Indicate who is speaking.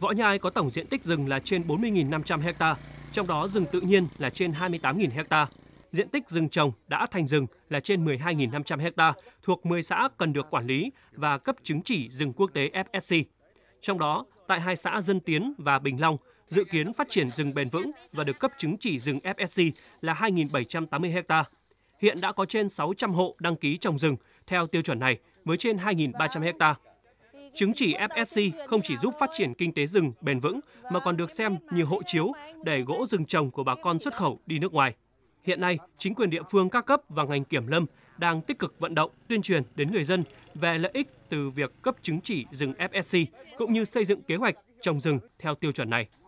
Speaker 1: Võ Nhai có tổng diện tích rừng là trên 40.500 ha, trong đó rừng tự nhiên là trên 28.000 ha. Diện tích rừng trồng đã thành rừng là trên 12.500 ha, thuộc 10 xã cần được quản lý và cấp chứng chỉ rừng quốc tế FSC. Trong đó, tại hai xã Dân Tiến và Bình Long, dự kiến phát triển rừng bền vững và được cấp chứng chỉ rừng FSC là 2.780 ha. Hiện đã có trên 600 hộ đăng ký trồng rừng theo tiêu chuẩn này với trên 2.300 hectare. Chứng chỉ FSC không chỉ giúp phát triển kinh tế rừng bền vững mà còn được xem như hộ chiếu để gỗ rừng trồng của bà con xuất khẩu đi nước ngoài. Hiện nay, chính quyền địa phương các cấp và ngành kiểm lâm đang tích cực vận động, tuyên truyền đến người dân về lợi ích từ việc cấp chứng chỉ rừng FSC cũng như xây dựng kế hoạch trồng rừng theo tiêu chuẩn này.